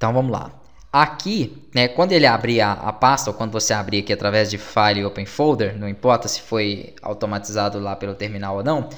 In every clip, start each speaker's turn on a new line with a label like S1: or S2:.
S1: Então vamos lá. Aqui, né, quando ele abrir a, a, pasta, ou quando você abrir aqui através de File Open Folder, não importa se foi automatizado lá pelo terminal ou não,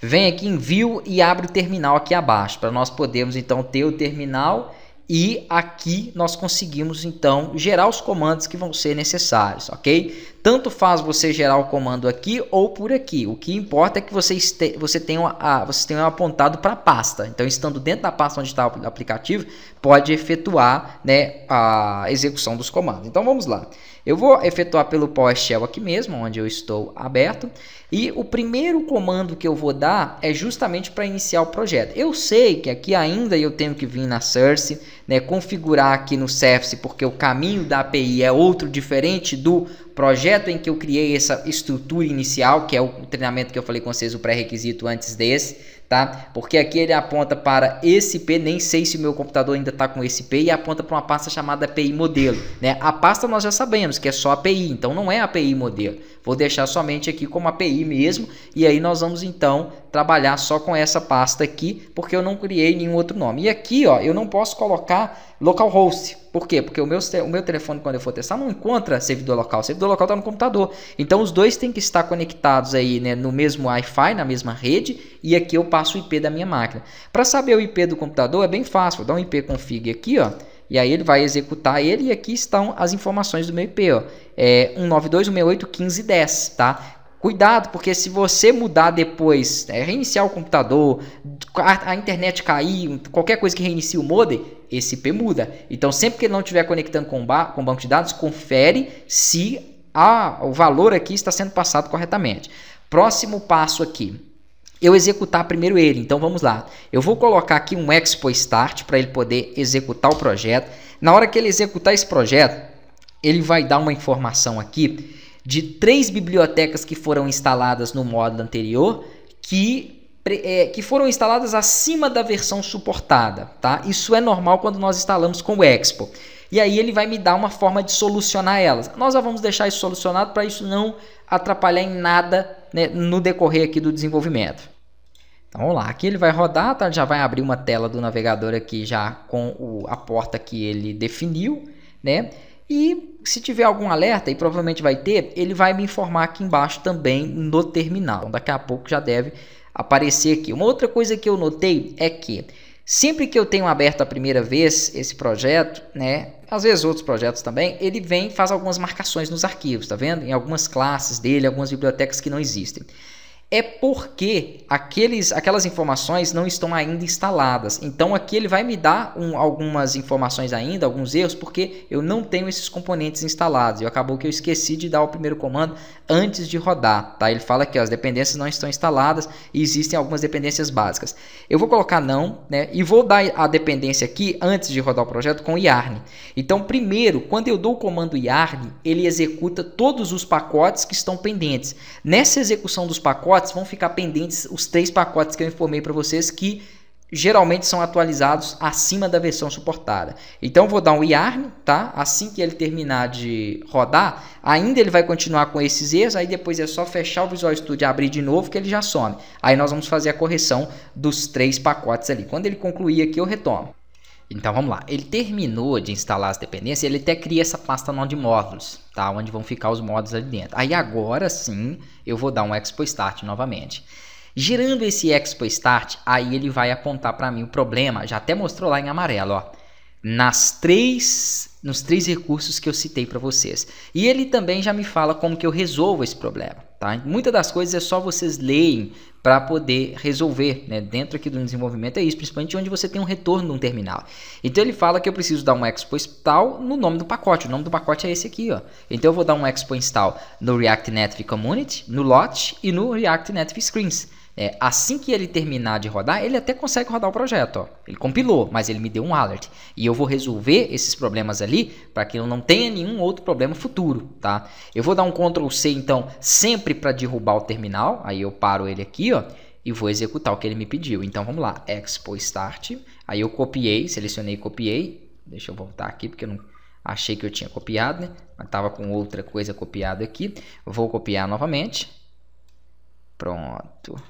S1: vem aqui em View e abre o terminal aqui abaixo, para nós podermos então ter o terminal e aqui nós conseguimos então gerar os comandos que vão ser necessários, ok? Tanto faz você gerar o comando aqui ou por aqui. O que importa é que vocês, te, você tenha a, vocês tenham apontado para a pasta. Então, estando dentro da pasta onde está o aplicativo, pode efetuar né, a execução dos comandos. Então, vamos lá. Eu vou efetuar pelo PowerShell aqui mesmo, onde eu estou aberto. E o primeiro comando que eu vou dar é justamente para iniciar o projeto. Eu sei que aqui ainda eu tenho que vir na Source, né, configurar aqui no Service, porque o caminho da API é outro diferente do projeto em que eu criei essa estrutura inicial, que é o treinamento que eu falei com vocês, o pré-requisito antes desse, tá? Porque aqui ele aponta para esse P, nem sei se o meu computador ainda está com esse P, e aponta para uma pasta chamada API modelo, né? A pasta nós já sabemos que é só API, então não é API modelo. Vou deixar somente aqui como API mesmo, e aí nós vamos então trabalhar só com essa pasta aqui, porque eu não criei nenhum outro nome. E aqui, ó, eu não posso colocar localhost, por quê? Porque o meu, o meu telefone, quando eu for testar, não encontra servidor local. O servidor local está no computador. Então os dois têm que estar conectados aí né, no mesmo Wi-Fi, na mesma rede, e aqui eu passo o IP da minha máquina. Para saber o IP do computador é bem fácil. Vou dar um IP config aqui, ó. E aí ele vai executar ele e aqui estão as informações do meu IP, ó. É 192.168.15.10, tá? Cuidado, porque se você mudar depois, é, reiniciar o computador, a, a internet cair, qualquer coisa que reinicie o modem, esse IP muda. Então, sempre que ele não estiver conectando com, ba com banco de dados, confere se a, o valor aqui está sendo passado corretamente. Próximo passo aqui. Eu executar primeiro ele, então vamos lá. Eu vou colocar aqui um Expo Start para ele poder executar o projeto. Na hora que ele executar esse projeto, ele vai dar uma informação aqui de três bibliotecas que foram instaladas no módulo anterior que é, que foram instaladas acima da versão suportada, tá? Isso é normal quando nós instalamos com o Expo. E aí ele vai me dar uma forma de solucionar elas. Nós já vamos deixar isso solucionado para isso não atrapalhar em nada né, no decorrer aqui do desenvolvimento. Então vamos lá, aqui ele vai rodar, tá? já vai abrir uma tela do navegador aqui já com o, a porta que ele definiu, né? E se tiver algum alerta, e provavelmente vai ter, ele vai me informar aqui embaixo também no terminal. Então, daqui a pouco já deve aparecer aqui. Uma outra coisa que eu notei é que sempre que eu tenho aberto a primeira vez esse projeto, né, às vezes outros projetos também, ele vem faz algumas marcações nos arquivos, tá vendo? Em algumas classes dele, algumas bibliotecas que não existem é porque aqueles, aquelas informações não estão ainda instaladas. Então aqui ele vai me dar um, algumas informações ainda, alguns erros, porque eu não tenho esses componentes instalados. E acabou que eu esqueci de dar o primeiro comando antes de rodar. Tá? Ele fala que as dependências não estão instaladas e existem algumas dependências básicas. Eu vou colocar não né? e vou dar a dependência aqui antes de rodar o projeto com yarn. Então primeiro, quando eu dou o comando yarn, ele executa todos os pacotes que estão pendentes. Nessa execução dos pacotes, pacotes, vão ficar pendentes os três pacotes que eu informei para vocês que geralmente são atualizados acima da versão suportada. Então vou dar um yarn, tá? Assim que ele terminar de rodar, ainda ele vai continuar com esses erros, aí depois é só fechar o Visual Studio e abrir de novo que ele já some. Aí nós vamos fazer a correção dos três pacotes ali. Quando ele concluir aqui eu retomo. Então vamos lá. Ele terminou de instalar as dependências, ele até cria essa pasta nó de módulos, tá? Onde vão ficar os módulos ali dentro. Aí agora sim eu vou dar um Expo Start novamente. Girando esse Expo Start, aí ele vai apontar para mim o problema. Já até mostrou lá em amarelo, ó nas três nos três recursos que eu citei para vocês. E ele também já me fala como que eu resolvo esse problema, tá? Muitas das coisas é só vocês leem para poder resolver, né? Dentro aqui do desenvolvimento é isso, principalmente onde você tem um retorno num terminal. Então ele fala que eu preciso dar um expo install no nome do pacote. O nome do pacote é esse aqui, ó. Então eu vou dar um expo install no React Native Community, no lot e no React Native Screens. É, assim que ele terminar de rodar, ele até consegue rodar o projeto. Ó. Ele compilou, mas ele me deu um alert. E eu vou resolver esses problemas ali para que eu não tenha nenhum outro problema futuro. Tá? Eu vou dar um Ctrl C, então, sempre para derrubar o terminal. Aí eu paro ele aqui ó, e vou executar o que ele me pediu. Então vamos lá, Expo Start. Aí eu copiei, selecionei e copiei. Deixa eu voltar aqui porque eu não achei que eu tinha copiado, né? Mas estava com outra coisa copiada aqui. Vou copiar novamente. Pronto.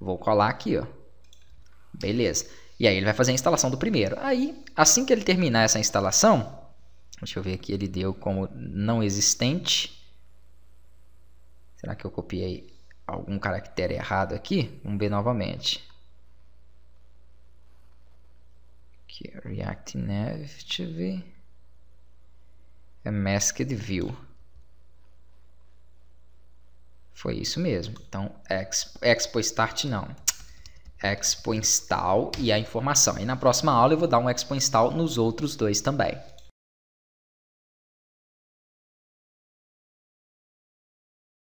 S1: Vou colar aqui, ó. Beleza. E aí ele vai fazer a instalação do primeiro. Aí, assim que ele terminar essa instalação, deixa eu ver aqui, ele deu como não existente. Será que eu copiei algum caractere errado aqui? Vamos ver novamente. Aqui, React Native. É Masked View. Foi isso mesmo. Então, Expo, Expo Start não. Expo Install e a informação. E na próxima aula eu vou dar um Expo Install nos outros dois também.